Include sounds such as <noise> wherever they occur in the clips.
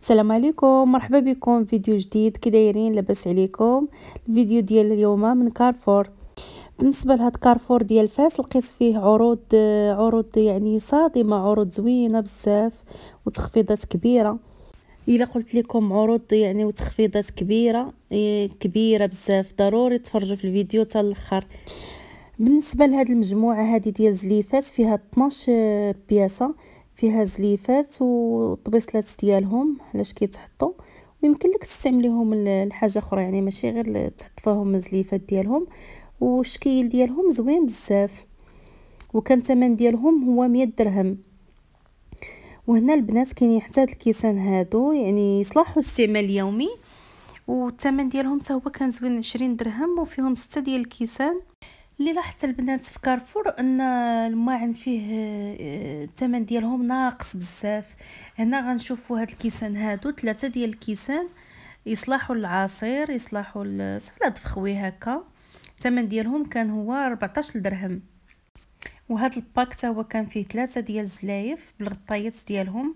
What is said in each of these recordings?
السلام عليكم مرحبا بكم فيديو جديد كي دايرين لاباس عليكم الفيديو ديال اليوم من كارفور بالنسبه لهاد كارفور ديال فاس لقيت فيه عروض عروض يعني صادمه عروض زوينه بزاف وتخفيضات كبيره الا قلت لكم عروض يعني وتخفيضات كبيره إيه، كبيره بزاف ضروري تفرجوا في الفيديو حتى الاخر بالنسبه لهاد المجموعه هذه ديال زليفات فيها 12 آه، بياسه فيها زليفات وطبيصلات ديالهم علاش كيتحطوا ويمكن لك تستعمليهم لحاجه اخرى يعني ماشي غير تحط فيهم الزليفات ديالهم والشكل ديالهم زوين بزاف وكان الثمن ديالهم هو 100 درهم وهنا البنات كاين حتى هاد الكيسان هادو يعني يصلحوا استعمال يومي والثمن ديالهم حتى هو كان زوين 20 درهم وفيهم 6 ديال الكيسان اللي لاحظت البنات في كارفور ان الماعن فيه آه، الثمن ديالهم ناقص بزاف هنا غنشوفوا هاد الكيسان هادو ثلاثه ديال الكيسان يصلحوا العصير يصلحوا لسلطه فخوي هكا الثمن ديالهم كان هو 14 درهم وهاد الباك هو كان فيه ثلاثه ديال الزلايف بالغطايات ديالهم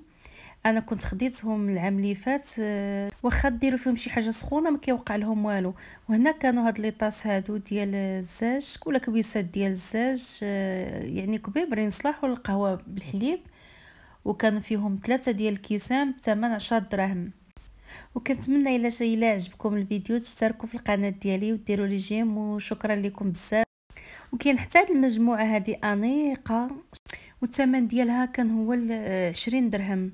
انا كنت خديتهم العام اللي فات آه، واخا ديروا فيهم شي حاجه سخونه ما كيوقع لهم والو وهنا كانوا هاد لي طاس هادو ديال الزاج ولا كويسات ديال الزاج آه، يعني كبيبرين صلاحوا القهوه بالحليب وكان فيهم ثلاثة ديال الكيسان بثمن عشرة دراهم وكنتمنى الا جاي الا عجبكم الفيديو تشتركوا في القناه ديالي وديروا لي جيم وشكرا لكم بزاف وكاين حتى هاد المجموعه هذه انيقه والثمن ديالها كان هو 20 آه، درهم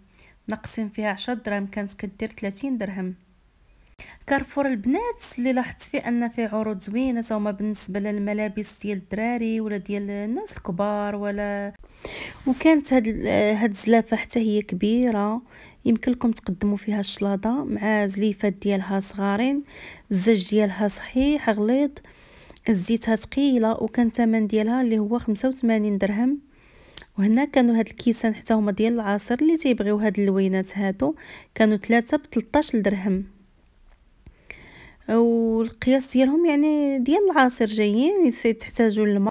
نقسم فيها عشرة دراهم كانت كدير 30 درهم كارفور البنات اللي لاحظت فيه ان فيه عروض زوينه هما بالنسبه للملابس ديال الدراري ولا ديال الناس الكبار ولا وكانت هاد هاد الزلافه حتى هي كبيره يمكن لكم تقدموا فيها الشلاضه مع زليفات ديالها صغارين الزاج ديالها صحيح غليظ الزيتها ثقيله وكان الثمن ديالها اللي هو 85 درهم وهنا كانوا هاد الكيسان حتى هما ديال العصير اللي تيبغيو هاد اللوينات هادو كانوا ثلاثة ب 13 درهم والقياس ديالهم يعني ديال العصير جايين يعني تحتاجوا الماء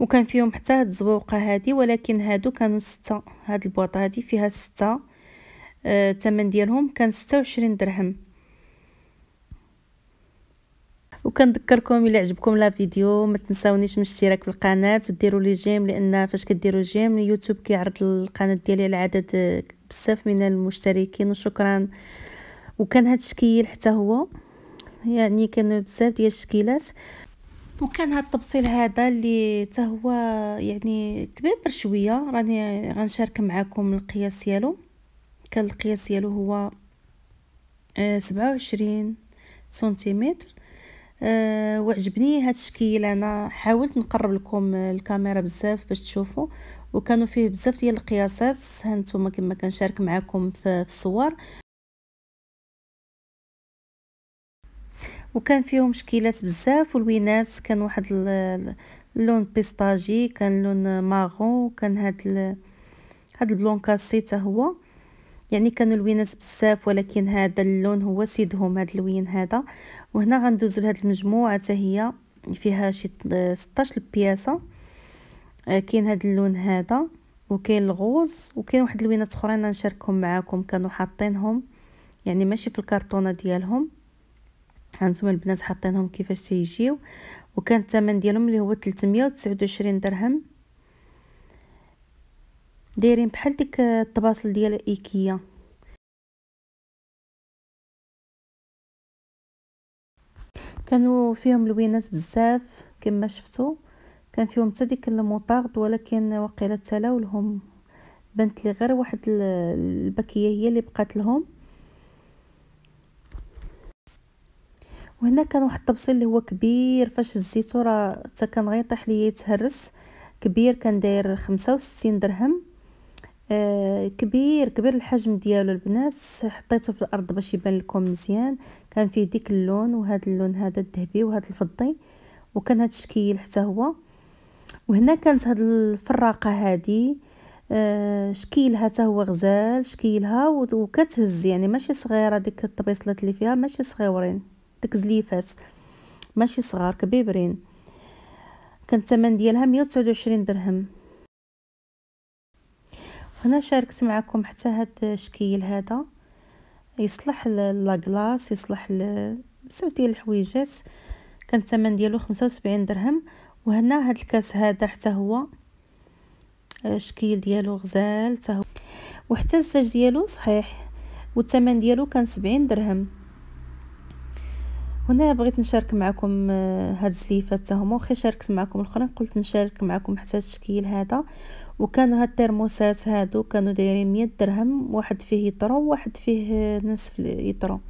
وكان فيهم حتى هاد الزبوقه هادي ولكن هادو كانوا ستة هاد البواطه هادي فيها ستة الثمن آه ديالهم كان ستة وعشرين درهم وكنذكركم الى عجبكم لا فيديو ما تنساونيش من الاشتراك في القناه وديروا لي جيم لان فاش كديروا جيم اليوتيوب كيعرض القناه ديالي على عدد بزاف من المشتركين وشكرا وكان هذا الشكل حتى هو يعني كانوا بزاف ديال الشكيلات وكان هاد التبصيل هذا اللي حتى هو يعني كبير شويه راني غنشارك معكم القياس ديالو كان القياس ديالو هو آه، سبعة سنتيمتر آه، وعجبني هاد الشكل انا حاولت نقرب لكم الكاميرا بزاف باش تشوفوا وكانوا فيه بزاف ديال القياسات هانتوما كما كنشارك معكم في الصور وكان فيهم شكيلات بزاف والوينات كان واحد اللون بيستاجي كان لون ماغون كان هاد هاد البلون كاسي هو يعني كانوا لوينات بزاف ولكن هذا اللون هو سيدهم هذا اللوين هذا وهنا غندوزو لهاد المجموعه حتى هي فيها شي 16 بياسه آه، كاين هاد اللون هذا وكاين الغوز وكاين واحد اللوينات اخرين نشاركهم معاكم كانوا حاطينهم يعني ماشي في الكرتونه ديالهم هانتوما البنات حاطينهم كيفاش تيجيو وكان الثمن ديالهم اللي هو 329 درهم دايرين بحال ديك الطباصل ديال ايكيا كانوا فيهم لوينات بزاف كما شفتوا كان فيهم حتى ديك الموطارد ولكن وقيلا تلاولهم بنت لي غير واحد الباكيه هي اللي بقات لهم وهنا كان واحد الطبسيل اللي هو كبير فاش الزيتو راه حتى كان غيطيح ليا يتهرس كبير كان داير 65 درهم آه، كبير كبير الحجم ديالو البنات حطيته في الارض باش يبان لكم مزيان كان فيه ديك اللون وهذا اللون هذا الذهبي وهذا الفضي وكان هذا الشكل حتى هو وهنا كانت هاد الفراقه هادي آه شكيلها حتى هو غزال شكيلها وكتهز يعني ماشي صغيره ديك الطبيصلات اللي فيها ماشي صغيورين ديك زليفات ماشي صغار كبيبرين كان الثمن ديالها 129 درهم هنا شاركت معكم حتى هاد الشكيل هذا يصلح لاكلاص يصلح بزاف ديال الحويجات كان الثمن ديالو 75 درهم وهنا هاد الكاس هذا حتى هو الشكيل آه، ديالو غزال حتى هو وحتى الزاج ديالو صحيح والثمن ديالو كان 70 درهم هنا بغيت نشارك معكم آه، هاد الزليفه حتى هما واخا شاركت معكم الاخرين قلت نشارك معكم حتى الشكيل هذا وكانوا الترموسات هادو كانوا دايرين مية درهم واحد فيه يطرو وواحد فيه نصف يطرو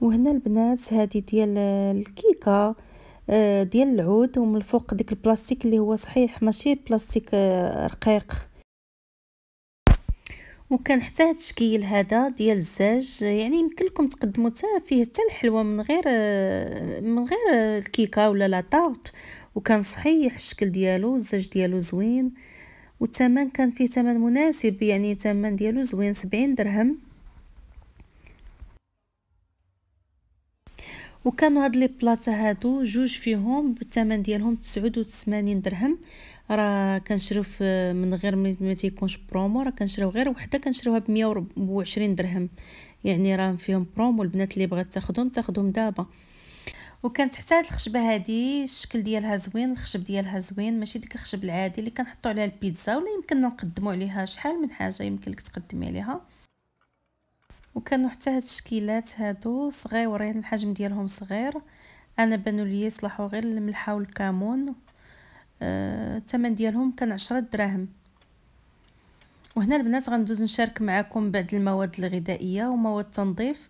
وهنا البنات هذه ديال الكيكه آه، ديال العود ومن الفوق ديك البلاستيك اللي هو صحيح ماشي بلاستيك آه، رقيق وكان حتى هاد الشكل هذا ديال الزاج يعني يمكن لكم تقدموا حتى فيه حتى الحلوى من غير من غير الكيكه ولا لاطارت وكان صحيح الشكل ديالو الزاج ديالو زوين والثمن كان فيه ثمن مناسب يعني الثمن ديالو زوين 70 درهم وكانوا هاد لي بلاطه هادو جوج فيهم بالثمن ديالهم 89 درهم راه كنشريو من غير ما تيكونش برومو راه كنشريو غير وحده كنشريوها ب 120 درهم يعني راه فيهم برومو البنات اللي بغات تاخذهم تاخذهم دابا وكانت حتى هاد الخشبه هادي الشكل ديالها زوين الخشب ديالها زوين ماشي ديك الخشب العادي اللي كنحطو عليها البيتزا ولا يمكن نقدمو عليها شحال من حاجه يمكن لك تقدمي عليها وكانوا حتى هاد الشكيلات هادو صغيورين الحجم ديالهم صغير انا بانوا لي يصلحوا غير الملحه والكمون آه، الثمن ديالهم كان عشرة دراهم وهنا البنات غندوز نشارك معكم بعض المواد الغذائيه ومواد التنظيف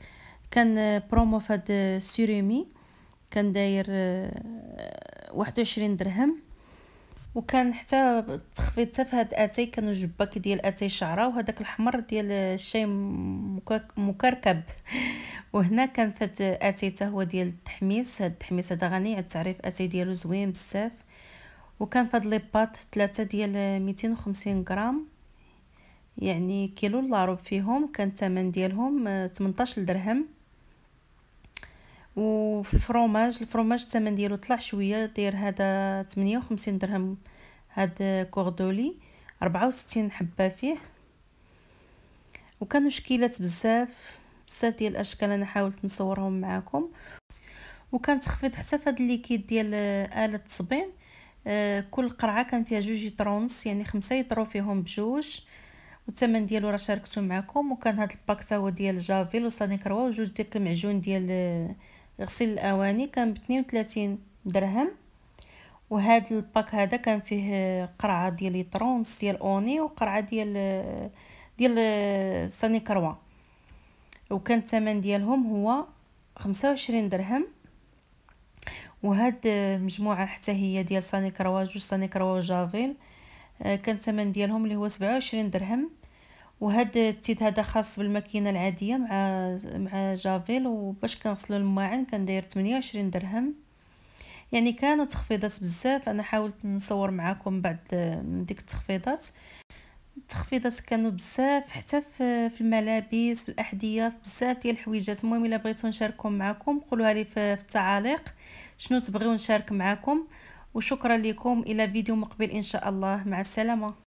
كان برومو فهاد السيرومي كان داير آه، واحد وعشرين درهم وكان حتى تخفيض حتى في هاد اتاي كانوا جباك ديال اتاي شعره وهداك الحمر ديال الشاي مكركب <laughs> وهنا كان فهاد اتاي حتى هو ديال التحميص هاد التحميص هذا غني على التعريف اتاي ديالو زوين بزاف وكان فهاد لي بات ثلاثه ديال 250 غرام يعني كيلو لاروب فيهم كان الثمن ديالهم 18 آه، درهم وفي الفروماج الفروماج الثمن ديالو طلع شويه داير هذا 58 درهم هاد كوردولي 64 حبه فيه وكانوا شكيلات بزاف بزاف ديال الاشكال انا حاولت نصورهم معاكم وكان تخفيض حتى في هاد الليكيد ديال اله التصبين آه، كل قرعه كان فيها جوج يتر يعني خمسة يطرو فيهم بجوج والثمن ديالو راه شاركته معكم وكان هذا الباك تا هو ديال جافيل وسانيكروا وجوج ديك المعجون ديال آه، غسيل الاواني كان ب 32 درهم وهذا الباك هذا كان فيه آه، قرعه ديال يطرونس ديال اوني وقرعه ديال ديال سانيكروا وكان الثمن ديالهم هو 25 درهم وهاد المجموعه حتى هي ديال صاني كرواج جوج صاني كرواج جافيل آه، كان الثمن ديالهم اللي هو وعشرين درهم وهاد التيت هذا خاص بالماكينه العاديه مع مع جافيل وباش كنغسلو الماعن كان داير وعشرين درهم يعني كانوا تخفيضات بزاف انا حاولت نصور معاكم بعد آه، ديك التخفيضات التخفيضات كانوا بزاف حتى في الملابس في الاحذيه بزاف ديال الحويجات المهم الا بغيتو نشاركهم معاكم قولوها لي في التعاليق شنو تبغيو نشارك معاكم وشكرا لكم الى فيديو مقبل ان شاء الله مع السلامه